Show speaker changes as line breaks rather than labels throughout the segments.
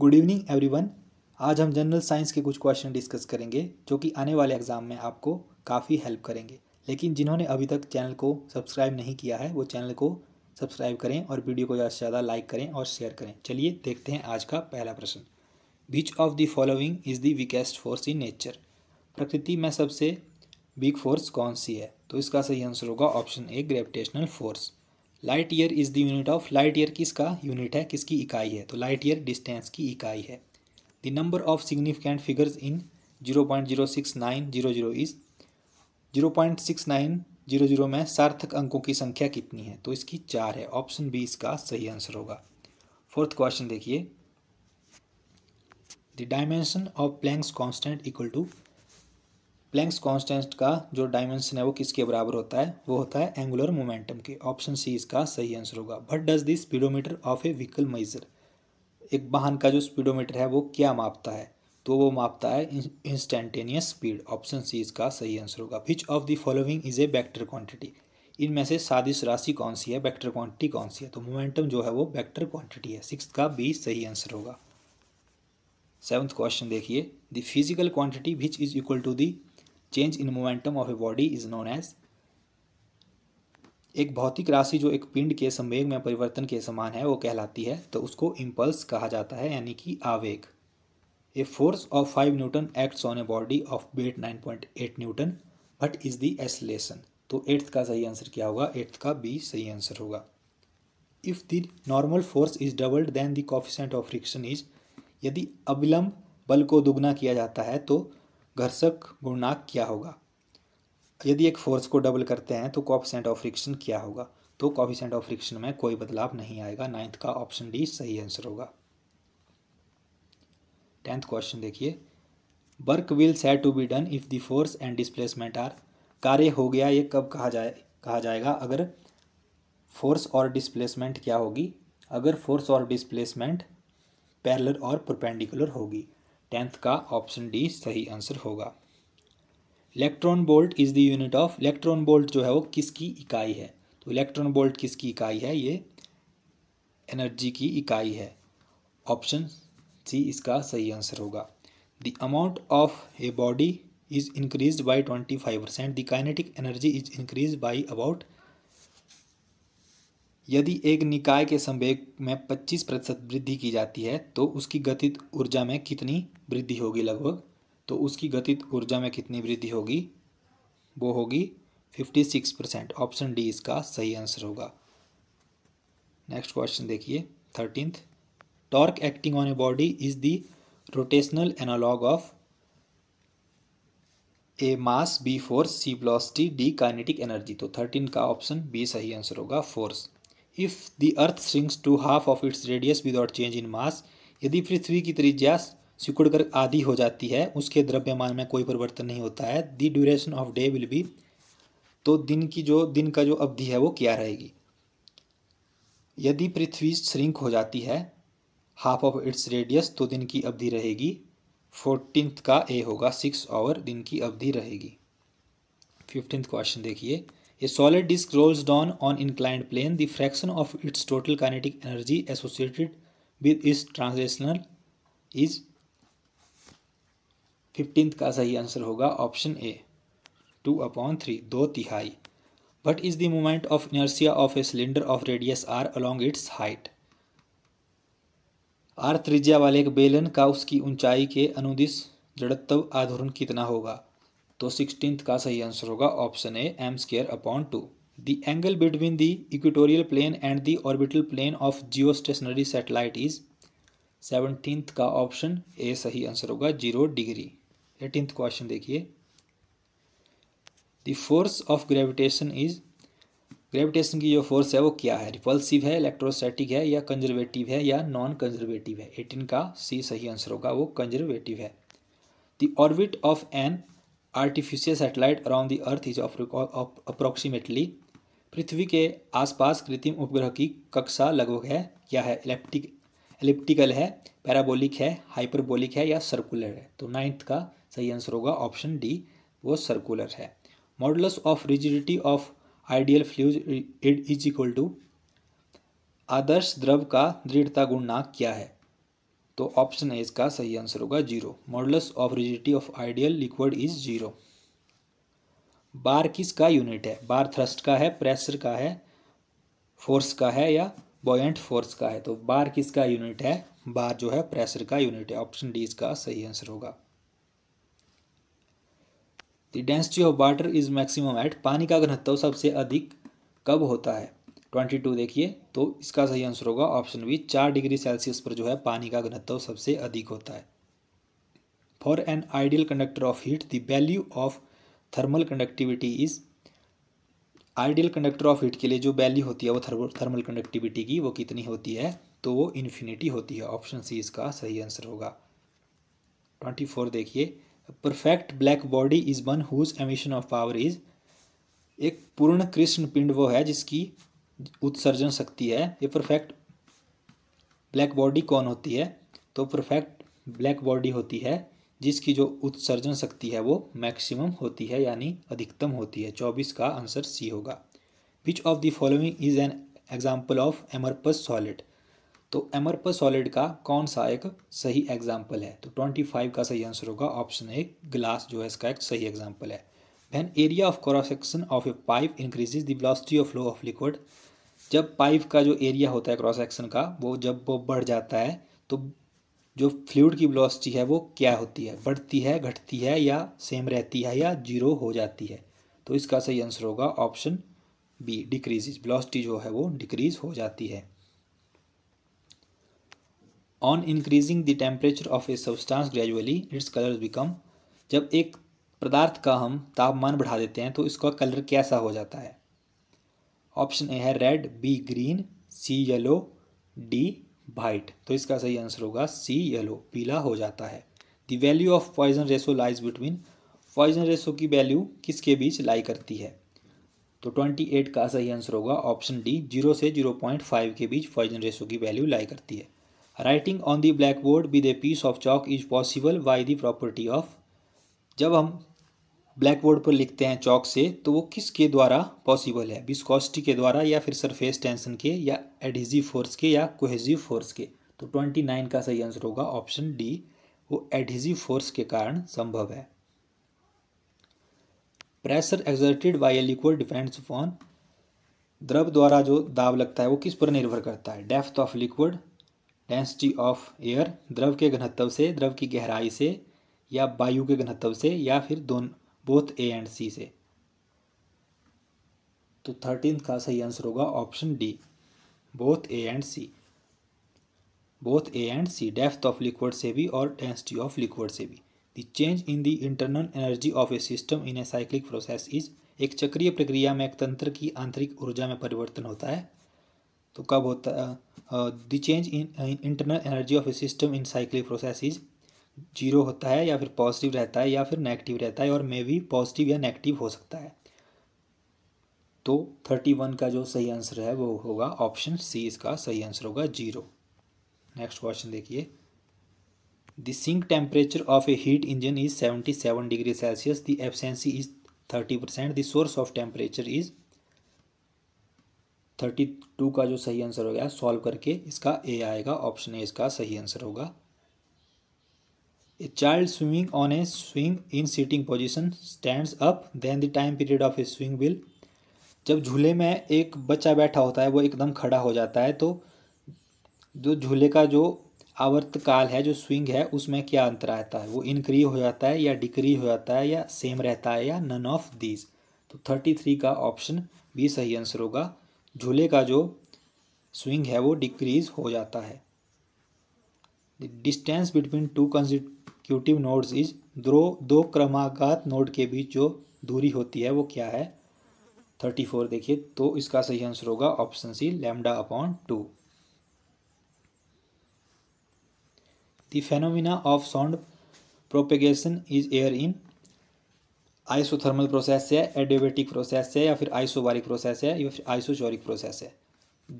Good evening everyone आज हम general science के कुछ क्वेश्चन डिस्कस करेंगे जो कि आने वाले एग्ज़ाम में आपको काफ़ी हेल्प करेंगे लेकिन जिन्होंने अभी तक चैनल को सब्सक्राइब नहीं किया है वो चैनल को सब्सक्राइब करें और वीडियो को ज़्यादा से ज़्यादा लाइक करें और शेयर करें चलिए देखते हैं आज का पहला प्रश्न which of the following is the weakest force in nature प्रकृति में सबसे बिग फोर्स कौन सी है तो इसका सही आंसर होगा option A gravitational force light year is the unit of light year किसका यूनिट है किसकी इकाई है तो लाइट ईयर डिस्टेंस की इकाई है the number of significant figures in zero point zero six nine zero zero is zero point six nine zero zero में सार्थक अंकों की संख्या कितनी है तो इसकी चार है ऑप्शन बी इसका सही आंसर होगा फोर्थ क्वेश्चन देखिए the dimension of Planck's constant equal to Planck's constant का जो डायमेंशन है वो किसके बराबर होता है वो होता है एंगुलर मोमेंटम के ऑप्शन सी इसका सही आंसर होगा what does the speedometer of a vehicle measure एक वाहन का जो स्पीडोमीटर है वो क्या मापता है तो वो मापता है इंस्टेंटेनियस स्पीड ऑप्शन सी इसका सही आंसर होगा which of the following is a vector quantity इनमें से सादिश राशि कौन सी है बैक्टर क्वांटिटी कौन सी है तो मोमेंटम जो है वो बैक्टर क्वांटिटी है सिक्स का बी सही आंसर होगा सेवन्थ क्वेश्चन देखिए the physical quantity which is equal to the change in momentum of a body is known as एक भौतिक राशि जो एक पिंड के संवेग में परिवर्तन के समान है वो कहलाती है तो उसको इम्पल्स कहा जाता है यानी कि आवेग a force of five newton acts on a body of weight nine point eight newton what is the acceleration तो एट्थ का सही आंसर क्या होगा एट्थ का बी सही आंसर होगा if the normal force is doubled then the coefficient of friction is यदि अविलंब बल को दुगना किया जाता है तो घर्षक गुणनाक क्या होगा यदि एक फोर्स को डबल करते हैं तो कॉफिशेंट ऑफ फ्रिक्शन क्या होगा तो कॉफिशेंट ऑफ फ्रिक्शन में कोई बदलाव नहीं आएगा नाइन्थ का ऑप्शन डी सही आंसर होगा टेंथ क्वेश्चन देखिए work will said to be done if the force and displacement are कार्य हो गया ये कब कहा जाए कहा जाएगा अगर फोर्स और डिस्प्लेसमेंट क्या होगी अगर फोर्स और डिस्प्लेसमेंट पैरलर और प्रोपेंडिकुलर होगी टेंथ का ऑप्शन डी सही आंसर होगा electron volt is the unit of electron volt जो है वो किसकी इकाई है तो इलेक्ट्रॉन बोल्ट किसकी इकाई है ये एनर्जी की इकाई है ऑप्शन सी इसका सही आंसर होगा the amount of a body is increase by twenty five percent the kinetic energy is increase by about यदि एक निकाय के संवेग में 25 प्रतिशत वृद्धि की जाती है तो उसकी गतित ऊर्जा में कितनी वृद्धि होगी लगभग तो उसकी गतित ऊर्जा में कितनी वृद्धि होगी वो होगी 56 परसेंट ऑप्शन डी इसका सही आंसर होगा नेक्स्ट क्वेश्चन देखिए thirteenth torque acting on a body is the rotational analog of a mass B force C T D kinetic energy तो थर्टीन का ऑप्शन बी सही आंसर होगा force if the earth shrinks to half of its radius without change in mass यदि पृथ्वी की त्रिज्या सिकुड़ कर आधी हो जाती है उसके द्रव्यमान में कोई परिवर्तन नहीं होता है the duration of day will be तो दिन की जो दिन का जो अवधि है वो क्या रहेगी यदि पृथ्वी श्रिंक हो जाती है हाफ ऑफ इट्स रेडियस तो दिन की अवधि रहेगी फोर्टीनथ का ए होगा सिक्स आवर दिन की अवधि रहेगी फिफ्टींथ क्वेश्चन देखिए A solid disk rolls down on inclined plane. The fraction of its total kinetic energy associated with its translational is fifteenth का सही आंसर होगा option A two upon three दो तिहाई what is the moment of inertia of a cylinder of radius R along its height R त्रिज्या वाले एक बेलन का उसकी ऊंचाई के अनुदिश जड़त्व आधुरन कितना होगा तो सिक्सटीन का सही आंसर होगा option A M square upon two the angle between the equatorial plane and the orbital plane of geostationary satellite is seventeen का ऑप्शन ए सही आंसर होगा जीरो डिग्री एटीन क्वेश्चन देखिए the force of gravitation is gravitation की जो force है वो क्या है रिपल्सिव है इलेक्ट्रोस्टैटिक है या कंजर्वेटिव है या नॉन कंजर्वेटिव है एटीन का सी सही आंसर होगा वो कंजर्वेटिव है the orbit of an artificial satellite around the earth is approximately पृथ्वी के आसपास कृत्रिम उपग्रह की कक्षा लगभग है क्या है इलेप्टिक एलिप्टिकल है पैराबोलिक है हाइपरबोलिक है या सर्कुलर है तो नाइन्थ का सही आंसर होगा ऑप्शन डी वो सर्कुलर है modulus of rigidity of ideal fluids is equal to आदर्श द्रव का दृढ़ता गुणनाक क्या है तो ऑप्शन ए इसका सही आंसर होगा zero modulus of rigidity of ideal liquid is zero bar किसका यूनिट है बार थ्रस्ट का है प्रेशर का है फोर्स का है या बॉयंट फोर्स का है तो बार किसका यूनिट है बार जो है प्रेशर का यूनिट है ऑप्शन डी इसका सही आंसर होगा the density of water is maximum at पानी का घनत्व सबसे अधिक कब होता है ट्वेंटी टू देखिए तो इसका सही आंसर होगा ऑप्शन बी चार डिग्री सेल्सियस पर जो है पानी का घनत्व सबसे अधिक होता है for an ideal conductor of heat the value of thermal conductivity is ideal conductor of heat के लिए जो वैल्यू होती है वो थर्मल कंडक्टिविटी की वो कितनी होती है तो वो इन्फिनिटी होती है ऑप्शन सी इसका सही आंसर होगा ट्वेंटी फोर देखिए perfect black body is one whose emission of power is एक पूर्ण कृष्ण पिंड वो है जिसकी उत्सर्जन शक्ति है ये परफेक्ट ब्लैक बॉडी कौन होती है तो परफेक्ट ब्लैक बॉडी होती है जिसकी जो उत्सर्जन शक्ति है वो मैक्सिमम होती है यानी अधिकतम होती है चौबीस का आंसर सी होगा which of the following is an example of amorphous solid तो एमरपस सॉलिड का कौन सा एक सही एग्जाम्पल है तो ट्वेंटी फाइव का सही आंसर होगा ऑप्शन ए ग्लास जो है इसका एक सही एग्जाम्पल है when area of cross section of a pipe increases the velocity of flow of liquid जब पाइप का जो एरिया होता है क्रॉस सेक्शन का वो जब वो बढ़ जाता है तो जो फ्लूड की ब्लॉसिटी है वो क्या होती है बढ़ती है घटती है या सेम रहती है या जीरो हो जाती है तो इसका सही आंसर होगा ऑप्शन बी डिक्रीज ब्लॉसिटी जो है वो डिक्रीज हो जाती है on increasing the temperature of a substance gradually its colour become जब एक पदार्थ का हम तापमान बढ़ा देते हैं तो इसका कलर कैसा हो जाता है ऑप्शन ए है red B green C yellow D white तो इसका सही आंसर होगा सी येलो पीला हो जाता है the value of Poisson ratio lies between Poisson ratio की वैल्यू किसके बीच लाई करती है तो ट्वेंटी एट का सही आंसर होगा ऑप्शन डी जीरो से जीरो पॉइंट फाइव के बीच पॉइजन रेसो की वैल्यू लाई करती है writing on the blackboard with a piece of chalk is possible by the property of जब हम ब्लैक बोर्ड पर लिखते हैं चौक से तो वो किसके द्वारा पॉसिबल है बिस्कॉस्टी के द्वारा या फिर सरफेस टेंशन के या एडिजिव फोर्स के या कोहेजिव फोर्स के तो ट्वेंटी नाइन का सही आंसर होगा ऑप्शन डी वो एडिजिव फोर्स के कारण संभव है pressure exerted by a liquid depends upon द्रव द्वारा जो दाब लगता है वो किस पर निर्भर करता है depth of liquid density of air द्रव के घनत्व से द्रव की गहराई से या वायु के घनत्व से या फिर दोनों बोथ ए एंड सी से तो थर्टीन का सही आंसर होगा option D both A and C both A and C depth of liquid से भी और डेंसिटी ऑफ लिक्विड से भी the change in the internal energy of a system in a cyclic process is एक चक्रीय प्रक्रिया में एक तंत्र की आंतरिक ऊर्जा में परिवर्तन होता है तो कब होता the change in internal energy of a system in cyclic process is zero होता है या फिर पॉजिटिव रहता है या फिर नेगेटिव रहता है और मे भी पॉजिटिव या नेगेटिव हो सकता है तो थर्टी वन का जो सही आंसर है वो होगा ऑप्शन सी इसका सही आंसर होगा जीरो नेक्स्ट क्वेश्चन देखिए the sink temperature of a heat engine is seventy seven degree Celsius the efficiency is thirty percent the source of temperature is thirty two का जो सही आंसर हो गया solve करके इसका ए आएगा ऑप्शन ए इसका सही आंसर होगा A child swimming on a swing in sitting position stands up then the time period of A swing will जब झूले में एक बच्चा बैठा होता है वो एकदम खड़ा हो जाता है तो जो झूले का जो आवर्तकाल है जो स्विंग है उसमें क्या अंतर आता है वो इनक्रीज हो जाता है या डिक्रीज हो जाता है या सेम रहता है या नन ऑफ दीज तो थर्टी थ्री का ऑप्शन भी सही आंसर होगा झूले का जो स्विंग है वो डिक्रीज हो जाता है डिस्टेंस बिटवीन टू क्यूटिव नोड्स इज दो दो क्रमागत नोड के बीच जो दूरी होती है वो क्या है थर्टी फोर देखिए तो इसका सही आंसर होगा option C lambda upon two the phenomena of sound propagation is air in isothermal process है एडियोबेटिक प्रोसेस है या फिर आइसोबारिक प्रोसेस है या फिर आइसोचोरिक प्रोसेस है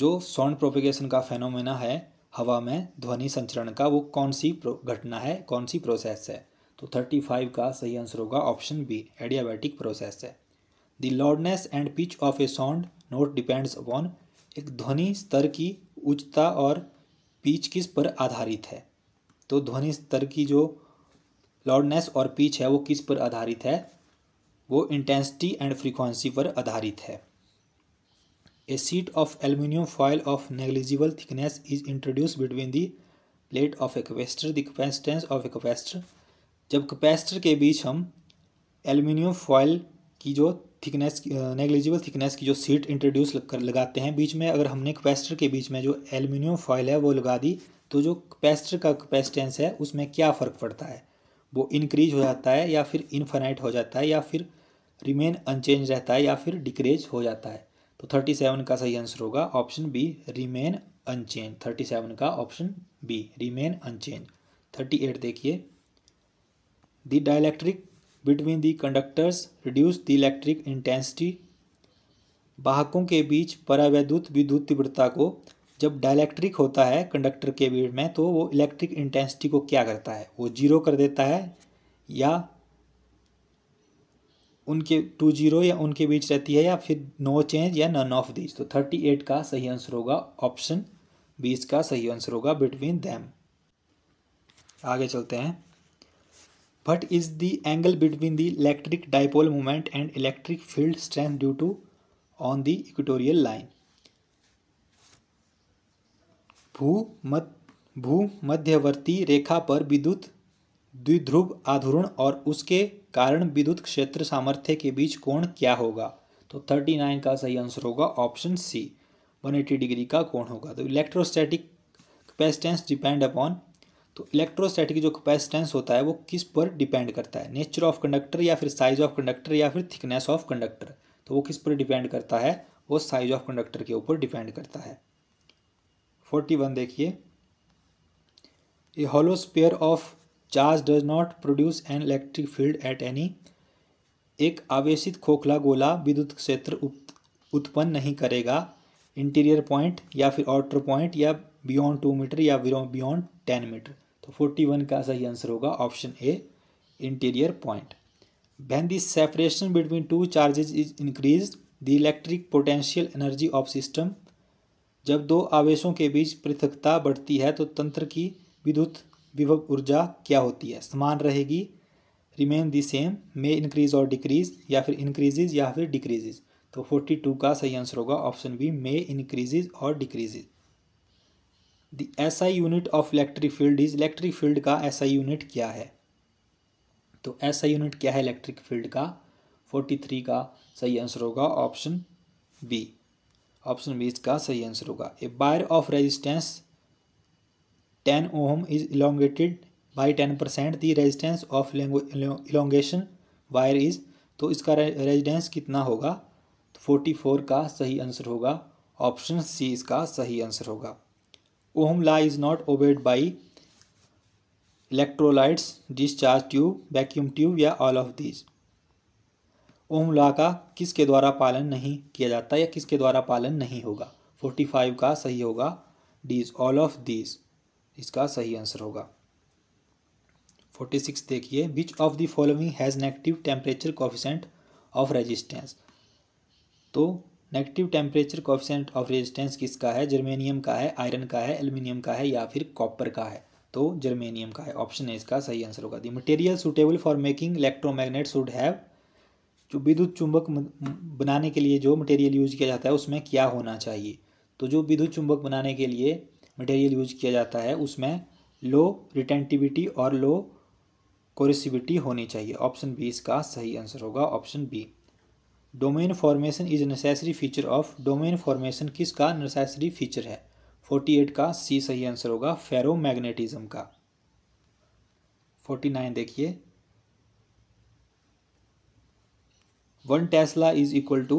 जो साउंड प्रोपेगेशन का फेनोमिना है हवा में ध्वनि संचरण का वो कौन सी घटना है कौन सी प्रोसेस है तो थर्टी फाइव का सही आंसर होगा ऑप्शन बी एडियाबैटिक प्रोसेस है the loudness and pitch of a sound note depends upon एक ध्वनि स्तर की उच्चता और पिच किस पर आधारित है तो ध्वनि स्तर की जो लाउडनेस और पिच है वो किस पर आधारित है वो इंटेंसिटी एंड फ्रीक्वेंसी पर आधारित है A sheet of aluminium foil of negligible thickness is introduced between the plate of a capacitor the capacitance of a capacitor जब कैपेसिटर के बीच हम एल्यूमिनियम फॉयल की जो थिकनेस नेगलिजिबल थिकनेस की जो सीट इंट्रोड्यूस कर लगाते हैं बीच में अगर हमने कैपेसिटर के बीच में जो एल्यूमिनियम फॉयल है वो लगा दी तो जो कैपेसिटर का कैपेसिटेंस है उसमें क्या फ़र्क पड़ता है वो इंक्रीज हो जाता है या फिर इनफाइनाइट हो जाता है या फिर रिमेन अनचेंज रहता है या फिर डिक्रेज हो जाता है तो थर्टी सेवन का सही आंसर होगा option B remain unchanged thirty seven का option B remain unchanged thirty eight देखिए the dielectric between the conductors reduce the electric intensity वाहकों के बीच परावैद्युत विद्युत तीव्रता को जब डायलैक्ट्रिक होता है कंडक्टर के बीच में तो वो इलेक्ट्रिक इंटेंसिटी को क्या करता है वो जीरो कर देता है या उनके टू जीरो या उनके बीच रहती है या फिर नो चेंज या नन ऑफ दीज तो थर्टी एट का सही आंसर होगा ऑप्शन बीस का सही आंसर होगा बिटवीन दैम आगे चलते हैं what is the angle between the electric dipole movement and electric field strength due to on the equatorial line भू मत भू मध्यवर्ती रेखा पर विद्युत द्विध्रुव आधुरण और उसके कारण विद्युत क्षेत्र सामर्थ्य के बीच कोण क्या होगा तो थर्टी नाइन का सही आंसर होगा option C one eighty degree का कोण होगा तो इलेक्ट्रोस्टैटिक कैपेसिटेंस डिपेंड अपॉन तो इलेक्ट्रोस्टैटिक जो कैपेसिटेंस होता है वो किस पर डिपेंड करता है नेचर ऑफ कंडक्टर या फिर साइज ऑफ कंडक्टर या फिर थिकनेस ऑफ कंडक्टर तो वो किस पर डिपेंड करता है वो साइज ऑफ कंडक्टर के ऊपर डिपेंड करता है फोर्टी वन देखिए a hollow sphere of charge does not produce an electric field at any एक आवेशित खोखला गोला विद्युत क्षेत्र उत्पन्न नहीं करेगा इंटीरियर पॉइंट या फिर आउटर पॉइंट या बियॉन्ड टू मीटर या बियॉन्ड टेन मीटर तो फोर्टी वन का सही आंसर होगा option A interior point when this separation between two charges is increase the electric potential energy of system जब दो आवेशों के बीच पृथकता बढ़ती है तो तंत्र की विद्युत विभव ऊर्जा क्या होती है समान रहेगी remain the same may increase और डिक्रीज या फिर इंक्रीजेज या फिर डिक्रीजेज तो फोर्टी टू का सही आंसर होगा ऑप्शन बी मे इंक्रीजेज और decreases the S I unit of electric field is electric field का एस आई यूनिट क्या है तो एस आई यूनिट क्या है इलेक्ट्रिक फील्ड का फोर्टी थ्री का सही आंसर होगा ऑप्शन बी ऑप्शन बी इसका सही आंसर होगा a wire of resistance ten ohm is elongated by ten percent the resistance of elongation wire is तो इसका रेजिडेंस कितना होगा तो फोर्टी फोर का सही आंसर होगा ऑप्शन सी इसका सही आंसर होगा Ohm law is not obeyed by electrolytes discharge tube vacuum tube या all of these Ohm law का किसके द्वारा पालन नहीं किया जाता या किसके द्वारा पालन नहीं होगा फोर्टी फाइव का सही होगा डीज ऑल ऑफ दीज इसका सही आंसर होगा फोर्टी सिक्स देखिए which of the following has negative temperature coefficient of resistance तो negative temperature coefficient of resistance किसका है जर्मेनियम का है आयरन का है एल्यूमिनियम का है या फिर कॉपर का है तो जर्मेनियम का है ऑप्शन है इसका सही आंसर होगा the material suitable for making electromagnet should have जो विद्युत चुंबक बनाने के लिए जो मटेरियल यूज किया जाता है उसमें क्या होना चाहिए तो जो विद्युत चुंबक बनाने के लिए मटेरियल यूज किया जाता है उसमें लो रिटेंटिविटी और लो कोरेसिविटी होनी चाहिए ऑप्शन बी इसका सही आंसर होगा option B domain formation is necessary feature of domain formation किसका नेसेसरी फीचर है 48 का सी सही आंसर होगा फेरो मैग्नेटिज्म का 49 देखिए one tesla is equal to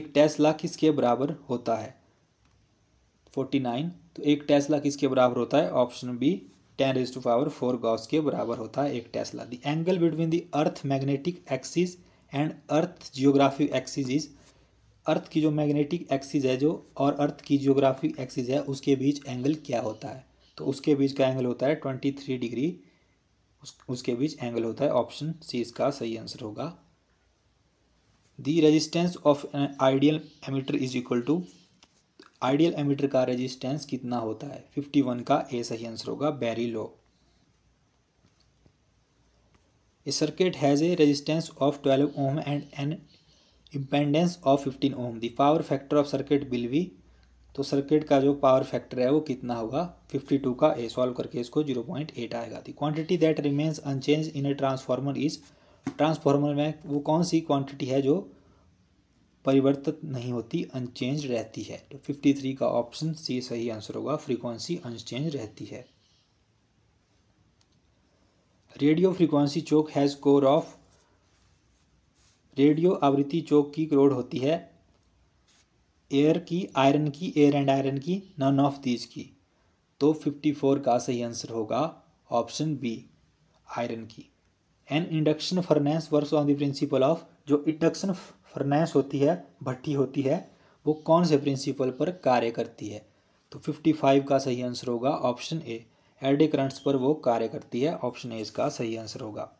एक टेस्ला किसके बराबर होता है 49 तो एक टेस्ला किसके बराबर होता है option B ten raise to power four gauss के बराबर होता है एक tesla the angle between the earth magnetic axis and earth geographic axis is earth की जो मैग्नेटिक एक्सिस है जो और अर्थ की जियोग्राफिक एक्सिस है उसके बीच एंगल क्या होता है तो उसके बीच का एंगल होता है ट्वेंटी थ्री डिग्री उस, उसके बीच एंगल होता है ऑप्शन सी इसका सही आंसर होगा the resistance of an ideal ammeter is equal to ideal ammeter का रेजिस्टेंस कितना होता है 51 का ए सही आंसर होगा very low a circuit has a resistance of 12 ohm and an impedance of 15 ohm the power factor of circuit will be तो circuit का जो पावर फैक्टर है वो कितना होगा 52 का ए सॉल्व करके इसको 0.8 आएगा the quantity that remains unchanged in a transformer is transformer में वो कौन सी क्वांटिटी है जो परिवर्तित नहीं होती अनचेंज रहती है तो 53 का ऑप्शन सी सही आंसर होगा फ्रीक्वेंसी अनचेंज रहती है radio frequency choke has core of radio आवृत्ति चौक की करोड़ होती है एयर की आयरन की एयर एंड आयरन की नन ऑफ दीज की तो 54 का सही आंसर होगा ऑप्शन बी आयरन की an induction furnace work on the principle of जो इंडक्शन फर्नेस होती है भट्टी होती है वो कौन से प्रिंसिपल पर कार्य करती है तो 55 का सही आंसर होगा ऑप्शन ए एडी करंट्स पर वो कार्य करती है ऑप्शन ए इसका सही आंसर होगा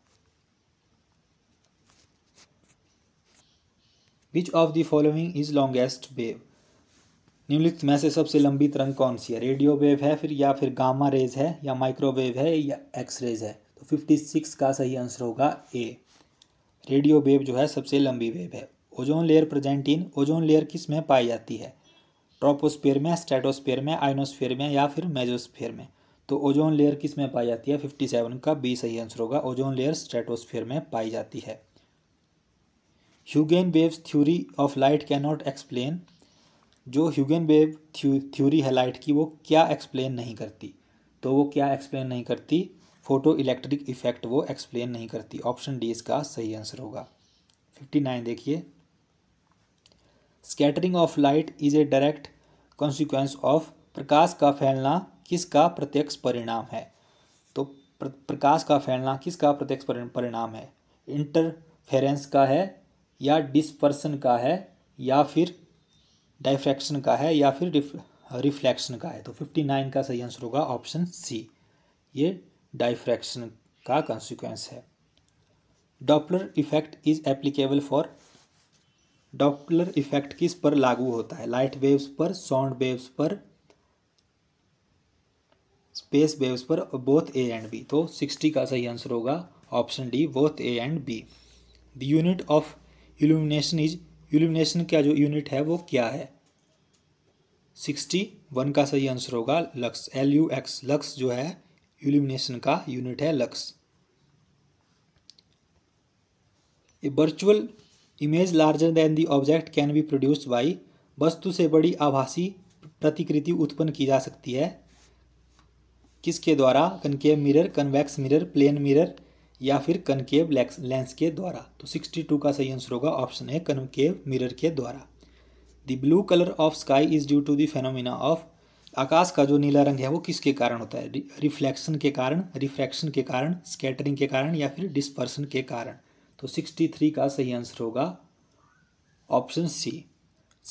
which of the following is longest wave निम्नलिखित में से सबसे लंबी तरंग कौन सी है रेडियो वेव है फिर या फिर गामा रेज है या माइक्रोवेव है या एक्स रेज है तो 56 का सही आंसर होगा ए रेडियो वेव जो है सबसे लंबी वेव है ozone layer present in ozone layer किस में पाई जाती है ट्रोपोस्फेयर में स्ट्रेटोस्फेयर में आइनोस्फेयर में या फिर मेजोस्फेयर में तो ओजोन लेयर किस में पाई जाती है फिफ्टी सेवन का बी सही आंसर होगा ओजोन लेयर स्ट्रेटोस्फेयर में पाई जाती है ह्यूगेन wave theory of light can not explain जो ह्यूगेन वेव थ्योरी है लाइट की वो क्या एक्सप्लेन नहीं करती तो वो क्या एक्सप्लेन नहीं करती फोटो इलेक्ट्रिक इफेक्ट वो एक्सप्लेन नहीं करती ऑप्शन डी इसका सही आंसर होगा फिफ्टी नाइन देखिए scattering of light is a direct consequence of प्रकाश का फैलना किसका प्रत्यक्ष परिणाम है तो प्र, प्रकाश का फैलना किसका प्रत्यक्ष परिणाम है इंटरफेरेंस का है या डिस्पर्सन का है या फिर डायफ्रैक्शन का है या फिर रिफ्लेक्शन का है तो फिफ्टी नाइन का सही आंसर होगा ऑप्शन सी ये डाइफ्रैक्शन का कॉन्सिक्वेंस है Doppler effect is applicable for Doppler effect किस पर लागू होता है लाइट वेव्स पर साउंड वेव्स पर स्पेस वेव्स पर बोथ ए एंड बी तो सिक्सटी का सही आंसर होगा option D both A and B the unit of illumination is illumination का जो यूनिट है वो क्या है सिक्सटी वन का सही आंसर होगा lux L U X lux जो है इल्यूमिनेशन का यूनिट है lux a virtual image larger than the object can be produced by वस्तु से बड़ी आभासी प्रतिकृति उत्पन्न की जा सकती है किसके द्वारा concave mirror convex mirror plane mirror या फिर कनकेव लेंस के द्वारा तो 62 का सही आंसर होगा ऑप्शन है कनकेव मिरर के द्वारा the blue colour of sky is due to the phenomena of आकाश का जो नीला रंग है वो किसके कारण होता है रिफ्लेक्शन के कारण रिफ्रैक्शन के कारण स्कैटरिंग के कारण या फिर डिस्पर्सन के कारण तो सिक्सटी थ्री का सही आंसर होगा ऑप्शन सी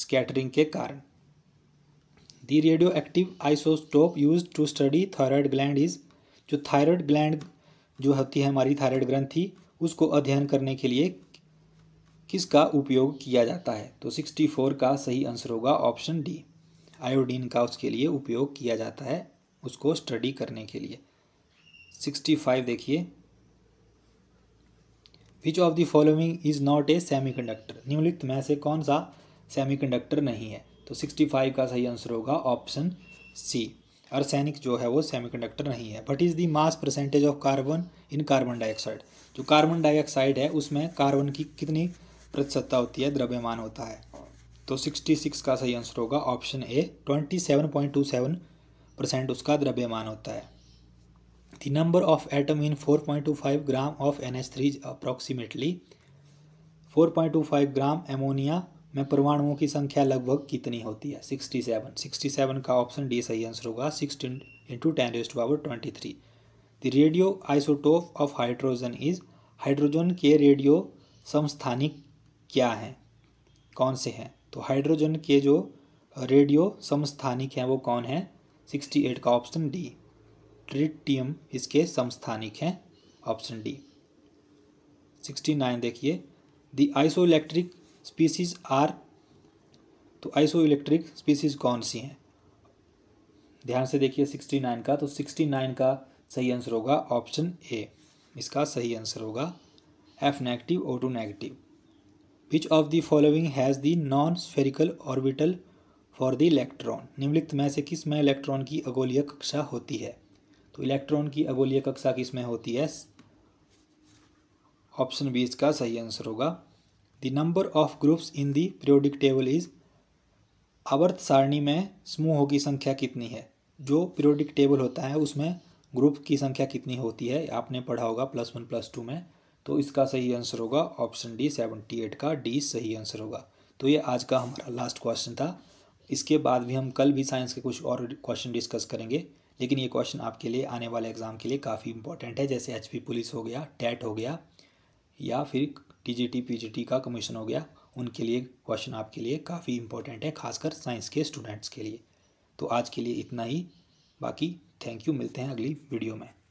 स्केटरिंग के कारण the radioactive isotope use to study thyroid gland is जो थायराइड ग्लैंड जो होती है हमारी थायराइड ग्रंथि उसको अध्ययन करने के लिए किसका उपयोग किया जाता है तो सिक्सटी फोर का सही आंसर होगा ऑप्शन डी आयोडीन का उसके लिए उपयोग किया जाता है उसको स्टडी करने के लिए सिक्सटी फाइव देखिए which of the following is not a semiconductor निम्नलिखित में से कौन सा सेमीकंडक्टर नहीं है तो सिक्सटी फाइव का सही आंसर होगा ऑप्शन सी अर्सैनिक जो है वो सेमीकंडक्टर नहीं है but is the mass percentage of carbon in carbon dioxide जो कार्बन डाइऑक्साइड है उसमें कार्बन की कितनी प्रतिशतता होती है द्रव्यमान होता है तो 66 का सही आंसर होगा ऑप्शन ए 27.27 परसेंट उसका द्रव्यमान होता है two five gram of N 4.25 three approximately four point two five gram ammonia में परमाणुओं की संख्या लगभग कितनी होती है 67 67 का ऑप्शन डी सही आंसर होगा 16 into ten rest power twenty three the radioisotope of hydrogen is hydrogen के रेडियो संस्थानिक क्या हैं कौन से हैं तो हाइड्रोजन के जो रेडियो समस्थानिक हैं वो कौन है सिक्सटी एट का ऑप्शन डी ट्रिटियम इसके समस्थानिक हैं ऑप्शन डी सिक्सटी नाइन देखिए the isoelectric species are तो आइसो इलेक्ट्रिक स्पीसीज कौन सी हैं ध्यान से देखिए सिक्सटी नाइन का तो सिक्सटी नाइन का सही आंसर होगा ऑप्शन ए इसका सही आंसर होगा F negative O two negative which of the following has the non spherical orbital for the electron निम्नलिखित में से किस में इलेक्ट्रॉन की अगोलीय कक्षा होती है तो इलेक्ट्रॉन की अगोलीय कक्षा किस में होती है ऑप्शन बी इसका सही आंसर होगा the number of groups in the periodic table is आवर्त सारणी में समूहों की संख्या कितनी है जो पीरियोडिक टेबल होता है उसमें ग्रुप की संख्या कितनी होती है आपने पढ़ा होगा प्लस वन प्लस टू में तो इसका सही आंसर होगा ऑप्शन डी सेवेंटी एट का डी सही आंसर होगा तो ये आज का हमारा लास्ट क्वेश्चन था इसके बाद भी हम कल भी साइंस के कुछ और क्वेश्चन डिस्कस करेंगे लेकिन ये क्वेश्चन आपके लिए आने वाले एग्ज़ाम के लिए काफ़ी इंपॉर्टेंट है जैसे एच पुलिस हो गया टैट हो गया या फिर टी पीजीटी का कमीशन हो गया उनके लिए क्वेश्चन आपके लिए काफ़ी इंपॉर्टेंट है खासकर साइंस के स्टूडेंट्स के लिए तो आज के लिए इतना ही बाकी थैंक यू मिलते हैं अगली वीडियो में